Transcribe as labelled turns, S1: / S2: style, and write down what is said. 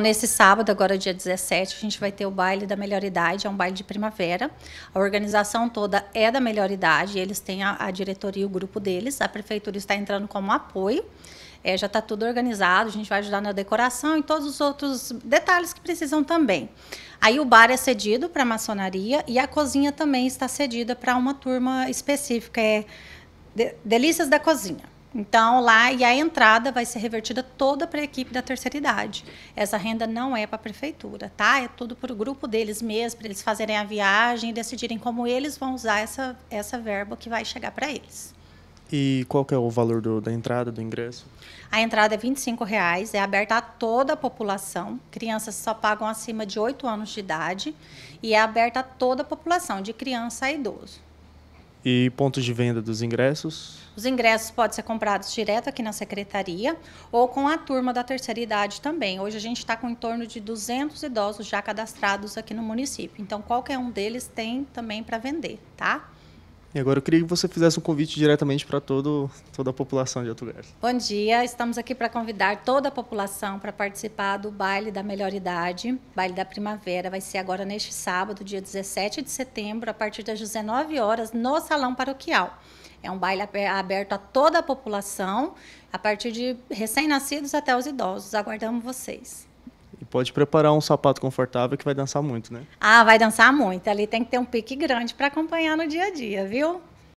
S1: Nesse sábado, agora dia 17, a gente vai ter o baile da melhor idade, é um baile de primavera. A organização toda é da melhor idade, eles têm a, a diretoria e o grupo deles. A prefeitura está entrando como apoio. É, já está tudo organizado, a gente vai ajudar na decoração e todos os outros detalhes que precisam também. Aí o bar é cedido para a maçonaria e a cozinha também está cedida para uma turma específica, é Delícias da Cozinha. Então, lá, e a entrada vai ser revertida toda para a equipe da terceira idade. Essa renda não é para a prefeitura, tá? É tudo para o grupo deles mesmo, para eles fazerem a viagem e decidirem como eles vão usar essa, essa verba que vai chegar para eles.
S2: E qual que é o valor do, da entrada, do ingresso?
S1: A entrada é R$ 25,00, é aberta a toda a população. Crianças só pagam acima de 8 anos de idade e é aberta a toda a população, de criança a idoso.
S2: E pontos de venda dos ingressos?
S1: Os ingressos podem ser comprados direto aqui na secretaria ou com a turma da terceira idade também. Hoje a gente está com em torno de 200 idosos já cadastrados aqui no município. Então qualquer um deles tem também para vender, tá?
S2: E agora eu queria que você fizesse um convite diretamente para toda a população de Altugarda.
S1: Bom dia, estamos aqui para convidar toda a população para participar do baile da melhor idade, baile da primavera, vai ser agora neste sábado, dia 17 de setembro, a partir das 19 horas, no Salão Paroquial. É um baile aberto a toda a população, a partir de recém-nascidos até os idosos. Aguardamos vocês
S2: pode preparar um sapato confortável que vai dançar muito, né?
S1: Ah, vai dançar muito. Ali tem que ter um pique grande para acompanhar no dia a dia, viu?